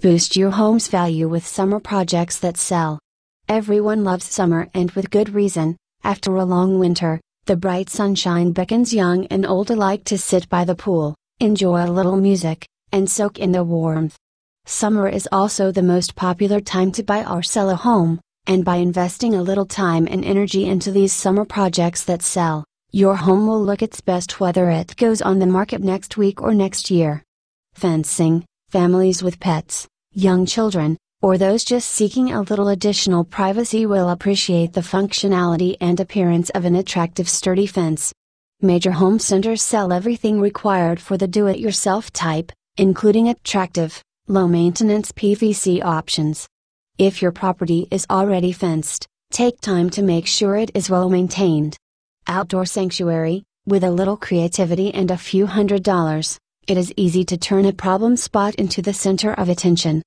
Boost your home's value with summer projects that sell. Everyone loves summer and with good reason, after a long winter, the bright sunshine beckons young and old alike to sit by the pool, enjoy a little music, and soak in the warmth. Summer is also the most popular time to buy or sell a home, and by investing a little time and energy into these summer projects that sell, your home will look its best whether it goes on the market next week or next year. Fencing families with pets, young children, or those just seeking a little additional privacy will appreciate the functionality and appearance of an attractive sturdy fence. Major home centers sell everything required for the do-it-yourself type, including attractive, low-maintenance PVC options. If your property is already fenced, take time to make sure it is well maintained. Outdoor sanctuary, with a little creativity and a few hundred dollars, it is easy to turn a problem spot into the center of attention.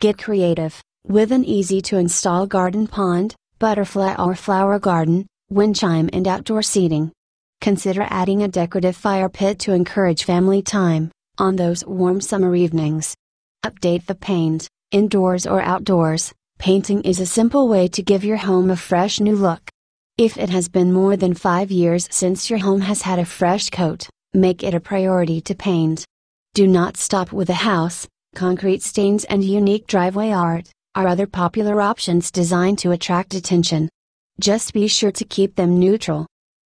Get creative, with an easy to install garden pond, butterfly or flower garden, wind chime and outdoor seating. Consider adding a decorative fire pit to encourage family time, on those warm summer evenings. Update the paint, indoors or outdoors, painting is a simple way to give your home a fresh new look. If it has been more than five years since your home has had a fresh coat, Make it a priority to paint. Do not stop with a house, concrete stains and unique driveway art are other popular options designed to attract attention. Just be sure to keep them neutral.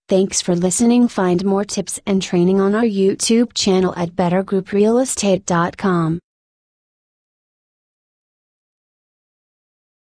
Thanks for listening. Find more tips and training on our YouTube channel at bettergrouprealestate.com.